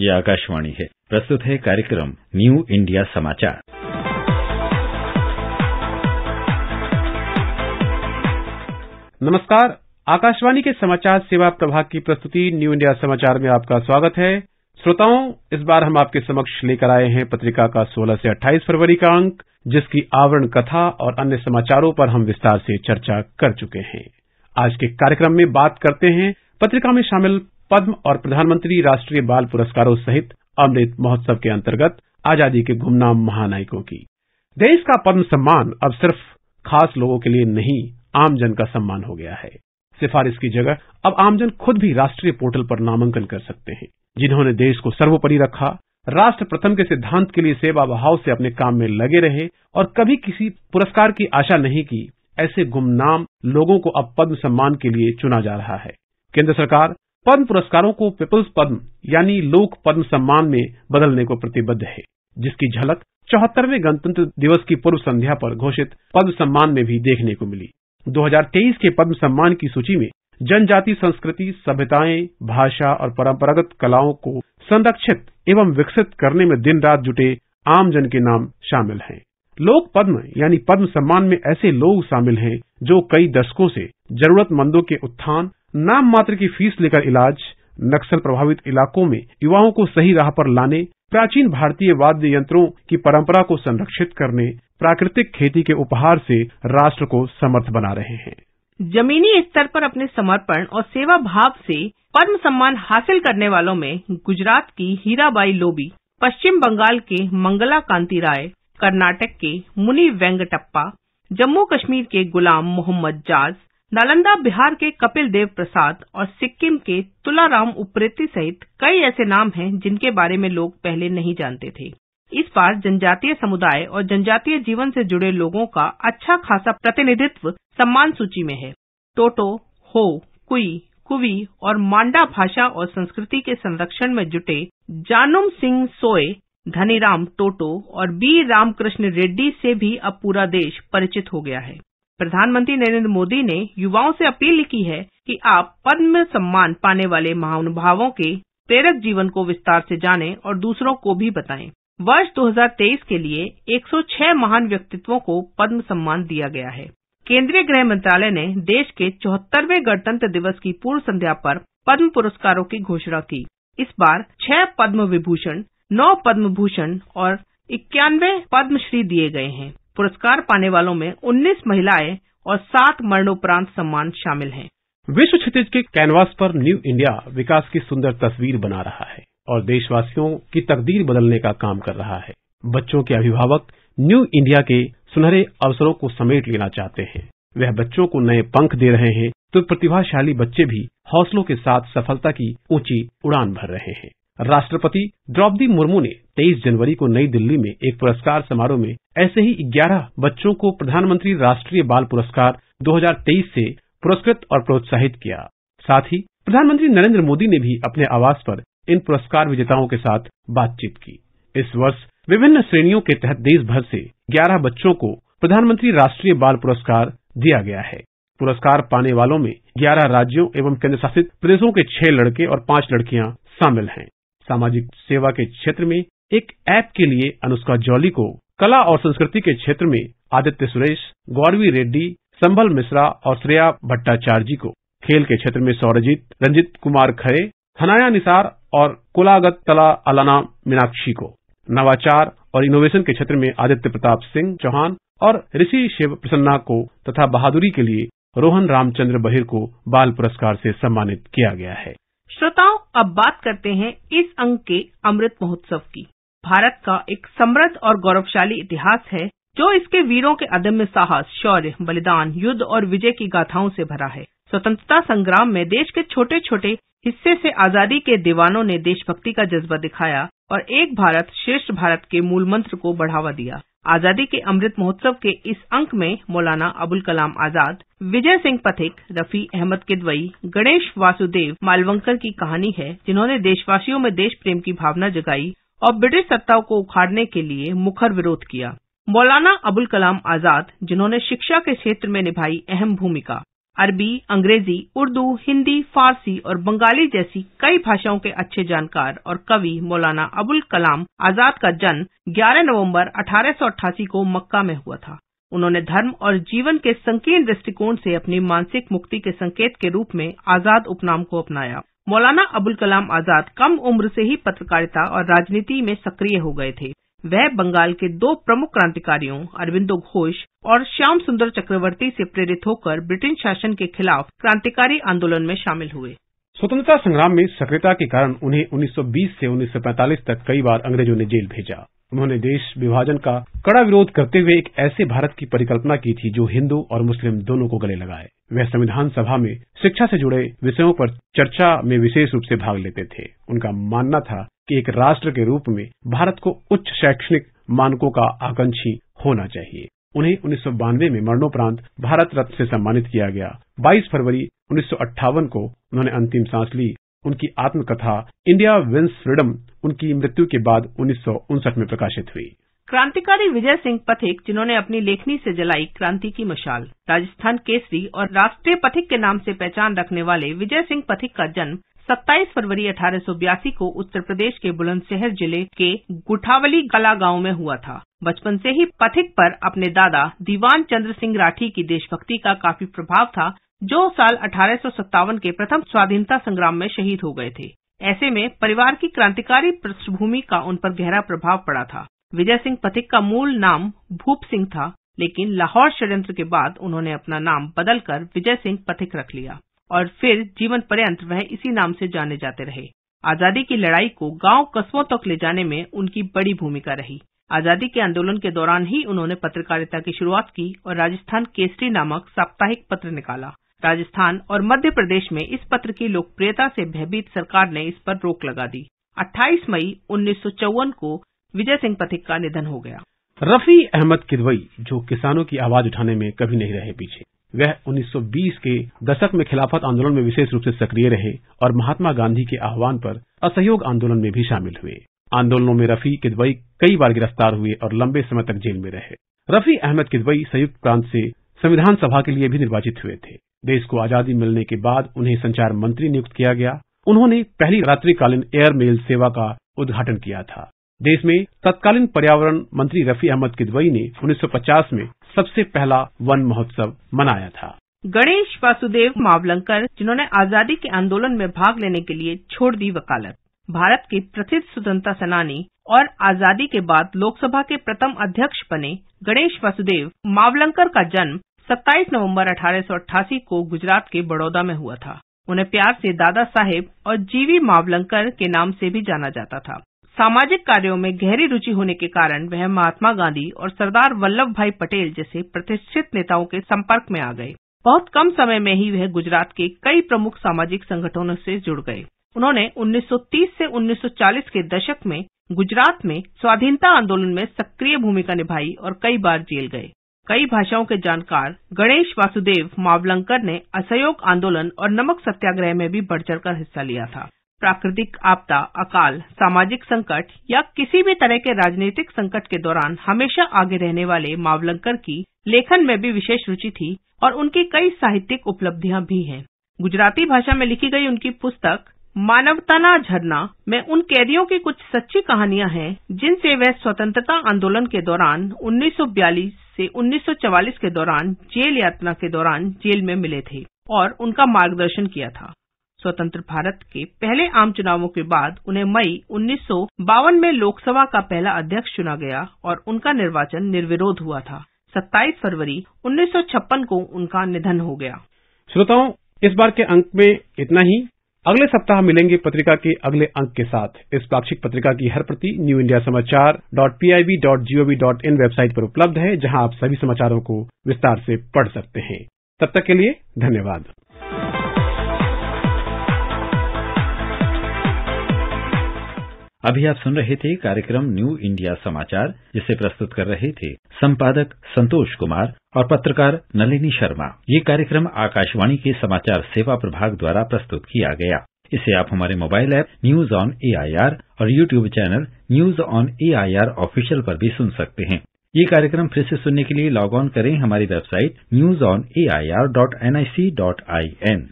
यह आकाशवाणी है प्रस्तुत है कार्यक्रम न्यू इंडिया समाचार नमस्कार आकाशवाणी के समाचार सेवा प्रभाग की प्रस्तुति न्यू इंडिया समाचार में आपका स्वागत है श्रोताओं इस बार हम आपके समक्ष लेकर आए हैं पत्रिका का 16 से 28 फरवरी का अंक जिसकी आवरण कथा और अन्य समाचारों पर हम विस्तार से चर्चा कर चुके हैं आज के कार्यक्रम में बात करते हैं पत्रिका में शामिल पद्म और प्रधानमंत्री राष्ट्रीय बाल पुरस्कारों सहित अमृत महोत्सव के अंतर्गत आजादी के गुमनाम महानायकों की देश का पद्म सम्मान अब सिर्फ खास लोगों के लिए नहीं आमजन का सम्मान हो गया है सिफारिश की जगह अब आमजन खुद भी राष्ट्रीय पोर्टल पर नामांकन कर सकते हैं जिन्होंने देश को सर्वोपरि रखा राष्ट्र प्रथम के सिद्धांत के लिए सेवा भाव से अपने काम में लगे रहे और कभी किसी पुरस्कार की आशा नहीं की ऐसे गुमनाम लोगों को अब पद्म सम्मान के लिए चुना जा रहा है केंद्र सरकार पद्म पुरस्कारों को पीपल्स पद्म यानी लोक पद्म सम्मान में बदलने को प्रतिबद्ध है जिसकी झलक चौहत्तरवें गणतंत्र दिवस की पूर्व संध्या पर घोषित पद्म सम्मान में भी देखने को मिली 2023 के पद्म सम्मान की सूची में जनजाति संस्कृति सभ्यताएं भाषा और परंपरागत कलाओं को संरक्षित एवं विकसित करने में दिन रात जुटे आम जन के नाम शामिल हैं लोक पद्म यानी पद्म सम्मान में ऐसे लोग शामिल हैं जो कई दशकों से जरूरतमंदों के उत्थान नाम मात्र की फीस लेकर इलाज नक्सल प्रभावित इलाकों में युवाओं को सही राह पर लाने प्राचीन भारतीय वाद्य यंत्रों की परंपरा को संरक्षित करने प्राकृतिक खेती के उपहार से राष्ट्र को समर्थ बना रहे हैं जमीनी स्तर पर अपने समर्पण और सेवा भाव से पद्म सम्मान हासिल करने वालों में गुजरात की हीराबाई लोबी पश्चिम बंगाल के मंगला कांति राय कर्नाटक के मुनि वेंगटप्पा जम्मू कश्मीर के गुलाम मोहम्मद जाज नालंदा बिहार के कपिल देव प्रसाद और सिक्किम के तुलाराम उप्रेती सहित कई ऐसे नाम हैं जिनके बारे में लोग पहले नहीं जानते थे इस बार जनजातीय समुदाय और जनजातीय जीवन से जुड़े लोगों का अच्छा खासा प्रतिनिधित्व सम्मान सूची में है टोटो हो कुई कुवी और मांडा भाषा और संस्कृति के संरक्षण में जुटे जानुम सिंह सोए धनीराम टोटो और बी रामकृष्ण रेड्डी से भी अब पूरा देश परिचित हो गया है प्रधानमंत्री नरेंद्र मोदी ने युवाओं से अपील की है कि आप पद्म सम्मान पाने वाले महानुभावों के प्रेरक जीवन को विस्तार से जानें और दूसरों को भी बताएं वर्ष 2023 के लिए 106 महान व्यक्तित्वों को पद्म सम्मान दिया गया है केंद्रीय गृह मंत्रालय ने देश के चौहत्तरवे गणतंत्र दिवस की पूर्व संध्या पर पद्म पुरस्कारों की घोषणा की इस बार छह पद्म विभूषण नौ पद्म भूषण और इक्यानवे पद्मश्री दिए गए हैं पुरस्कार पाने वालों में उन्नीस महिलाएं और सात मरणोपरांत सम्मान शामिल हैं विश्व क्षितिज के कैनवास पर न्यू इंडिया विकास की सुंदर तस्वीर बना रहा है और देशवासियों की तकदीर बदलने का काम कर रहा है बच्चों के अभिभावक न्यू इंडिया के सुनहरे अवसरों को समेट लेना चाहते हैं वह बच्चों को नए पंख दे रहे हैं तो प्रतिभाशाली बच्चे भी हौसलों के साथ सफलता की ऊंची उड़ान भर रहे हैं राष्ट्रपति द्रौपदी मुर्मू ने 23 जनवरी को नई दिल्ली में एक पुरस्कार समारोह में ऐसे ही 11 बच्चों को प्रधानमंत्री राष्ट्रीय बाल पुरस्कार 2023 से पुरस्कृत और प्रोत्साहित किया साथ ही प्रधानमंत्री नरेंद्र मोदी ने भी अपने आवास पर इन पुरस्कार विजेताओं के साथ बातचीत की इस वर्ष विभिन्न श्रेणियों के तहत देश भर से 11 बच्चों को प्रधानमंत्री राष्ट्रीय बाल पुरस्कार दिया गया है पुरस्कार पाने वालों में 11 राज्यों एवं केंद्र शासित प्रदेशों के छह लड़के और पांच लड़कियां शामिल हैं सामाजिक सेवा के क्षेत्र में एक ऐप के लिए अनुष्का जौली को कला और संस्कृति के क्षेत्र में आदित्य सुरेश गौरवी रेड्डी संभल मिश्रा और श्रेया भट्टाचार्य जी को खेल के क्षेत्र में सौरजीत रंजित कुमार खरे हनाया निसार और कोलागत तला अलाना मीनाक्षी को नवाचार और इनोवेशन के क्षेत्र में आदित्य प्रताप सिंह चौहान और ऋषि शिव प्रसन्ना को तथा बहादुरी के लिए रोहन रामचंद्र बहिर को बाल पुरस्कार से सम्मानित किया गया है श्रोताओं अब बात करते हैं इस अंक के अमृत महोत्सव की भारत का एक समृद्ध और गौरवशाली इतिहास है जो इसके वीरों के अदम्य साहस शौर्य बलिदान युद्ध और विजय की गाथाओं से भरा है स्वतंत्रता संग्राम में देश के छोटे छोटे हिस्से से आजादी के दीवानों ने देशभक्ति का जज्बा दिखाया और एक भारत श्रेष्ठ भारत के मूल मंत्र को बढ़ावा दिया आजादी के अमृत महोत्सव के इस अंक में मौलाना अबुल कलाम आजाद विजय सिंह पथिक रफी अहमद किदवई गणेश वासुदेव मालवंकर की कहानी है जिन्होंने देशवासियों में देश प्रेम की भावना जगाई और ब्रिटिश सत्ताओं को उखाड़ने के लिए मुखर विरोध किया मौलाना अबुल कलाम आजाद जिन्होंने शिक्षा के क्षेत्र में निभाई अहम भूमिका अरबी अंग्रेजी उर्दू हिन्दी फारसी और बंगाली जैसी कई भाषाओं के अच्छे जानकार और कवि मौलाना अबुल कलाम आजाद का जन्म 11 नवंबर अठारह को मक्का में हुआ था उन्होंने धर्म और जीवन के संकीर्ण दृष्टिकोण से अपनी मानसिक मुक्ति के संकेत के रूप में आजाद उपनाम को अपनाया मौलाना अबुल कलाम आजाद कम उम्र से ही पत्रकारिता और राजनीति में सक्रिय हो गए थे वह बंगाल के दो प्रमुख क्रांतिकारियों अरविंदो घोष और श्याम सुंदर चक्रवर्ती से प्रेरित होकर ब्रिटिश शासन के खिलाफ क्रांतिकारी आंदोलन में शामिल हुए स्वतंत्रता संग्राम में सक्रियता के कारण उन्हें 1920 से 1945 तक कई बार अंग्रेजों ने जेल भेजा उन्होंने देश विभाजन का कड़ा विरोध करते हुए एक ऐसे भारत की परिकल्पना की थी जो हिंदू और मुस्लिम दोनों को गले लगाए वह संविधान सभा में शिक्षा से जुड़े विषयों पर चर्चा में विशेष रूप से भाग लेते थे उनका मानना था कि एक राष्ट्र के रूप में भारत को उच्च शैक्षणिक मानकों का आकांक्षी होना चाहिए उन्हें उन्नीस में मरणोपरांत भारत रत्न से सम्मानित किया गया 22 फरवरी उन्नीस को उन्होंने अंतिम सांस ली उनकी आत्मकथा इंडिया विंस फ्रीडम उनकी मृत्यु के बाद उन्नीस में प्रकाशित हुई क्रांतिकारी विजय सिंह पथिक जिन्होंने अपनी लेखनी से जलाई क्रांति की मशाल राजस्थान केसरी और राष्ट्रीय पथिक के नाम से पहचान रखने वाले विजय सिंह पथिक का जन्म सत्ताईस फरवरी अठारह सौ बयासी को उत्तर प्रदेश के बुलंदशहर जिले के गुठावली कला गांव में हुआ था बचपन से ही पथिक पर अपने दादा दीवान चंद्र सिंह राठी की देशभक्ति का काफी प्रभाव था जो साल अठारह सौ सत्तावन के प्रथम स्वाधीनता संग्राम में शहीद हो गए थे ऐसे में परिवार की क्रांतिकारी पृष्ठभूमि का उन पर गहरा प्रभाव पड़ा था विजय सिंह पथिक का मूल नाम भूप सिंह था लेकिन लाहौर षड्यंत्र के बाद उन्होंने अपना नाम बदलकर विजय सिंह पथिक रख लिया और फिर जीवन पर्यंत वह इसी नाम से जाने जाते रहे आजादी की लड़ाई को गांव कस्बों तक ले जाने में उनकी बड़ी भूमिका रही आजादी के आंदोलन के दौरान ही उन्होंने पत्रकारिता की शुरुआत की और राजस्थान केसरी नामक साप्ताहिक पत्र निकाला राजस्थान और मध्य प्रदेश में इस पत्र की लोकप्रियता से भयभीत सरकार ने इस पर रोक लगा दी 28 मई उन्नीस को विजय सिंह पथिक का निधन हो गया रफी अहमद किदवई जो किसानों की आवाज उठाने में कभी नहीं रहे पीछे वह 1920 के दशक में खिलाफत आंदोलन में विशेष रूप से सक्रिय रहे और महात्मा गांधी के आह्वान पर असहयोग आंदोलन में भी शामिल हुए आंदोलनों में रफी किदवई कई बार गिरफ्तार हुए और लंबे समय तक जेल में रहे रफी अहमद किदवई संयुक्त प्रांत से संविधान सभा के लिए भी निर्वाचित हुए थे देश को आजादी मिलने के बाद उन्हें संचार मंत्री नियुक्त किया गया उन्होंने पहली रात्रिकालीन एयर मेल सेवा का उद्घाटन किया था देश में तत्कालीन पर्यावरण मंत्री रफी अहमद किदवई ने 1950 में सबसे पहला वन महोत्सव मनाया था गणेश वासुदेव मावलंकर जिन्होंने आजादी के आंदोलन में भाग लेने के लिए छोड़ दी वकालत भारत के प्रसिद्ध स्वतंत्रता सेनानी और आजादी के बाद लोकसभा के प्रथम अध्यक्ष बने गणेश वासुदेव मावलंकर का जन्म 27 नवंबर 1888 को गुजरात के बड़ौदा में हुआ था उन्हें प्यार से दादा साहेब और जीवी मावलंकर के नाम से भी जाना जाता था सामाजिक कार्यों में गहरी रूचि होने के कारण वह महात्मा गांधी और सरदार वल्लभ भाई पटेल जैसे प्रतिष्ठित नेताओं के संपर्क में आ गए बहुत कम समय में ही वह गुजरात के कई प्रमुख सामाजिक संगठनों से जुड़ गए उन्होंने 1930 से 1940 के दशक में गुजरात में स्वाधीनता आंदोलन में सक्रिय भूमिका निभाई और कई बार जेल गए कई भाषाओं के जानकार गणेश वासुदेव मावलंकर ने असहयोग आंदोलन और नमक सत्याग्रह में भी बढ़ चढ़कर हिस्सा लिया था प्राकृतिक आपदा अकाल सामाजिक संकट या किसी भी तरह के राजनीतिक संकट के दौरान हमेशा आगे रहने वाले मावलंकर की लेखन में भी विशेष रुचि थी और उनकी कई साहित्यिक उपलब्धियां भी हैं गुजराती भाषा में लिखी गई उनकी पुस्तक मानवताना झरना में उन कैदियों की कुछ सच्ची कहानियां हैं जिनसे वह स्वतंत्रता आंदोलन के दौरान 1942 से 1944 के दौरान जेल यात्रा के दौरान जेल में मिले थे और उनका मार्गदर्शन किया था स्वतंत्र भारत के पहले आम चुनावों के बाद उन्हें मई उन्नीस सौ बावन में लोकसभा का पहला अध्यक्ष चुना गया और उनका निर्वाचन निर्विरोध हुआ था सत्ताईस फरवरी उन्नीस सौ छप्पन को उनका निधन हो गया श्रोताओं इस बार के अंक में इतना ही अगले सप्ताह मिलेंगे पत्रिका के अगले अंक के साथ इस पाक्षिक पत्रिका की हर प्रति new India Samachar dot PIB dot G O V dot in website पर उपलब्ध है जहां आप सभी समाचारों को विस्तार से पढ़ सकते हैं तब तक के लिए धन्यवाद अभी आप सुन रहे थे कार्यक्रम न्यू इंडिया समाचार जिसे प्रस्तुत कर रहे थे संपादक संतोष कुमार और पत्रकार नलिनी शर्मा ये कार्यक्रम आकाशवाणी के समाचार सेवा प्रभाग द्वारा प्रस्तुत किया गया इसे आप हमारे mobile app news on A और YouTube channel news on A official पर भी सुन सकते हैं ये कार्यक्रम फिर से सुनने के लिए लॉग ऑन करें हमारी website news on A I R dot N I C dot I N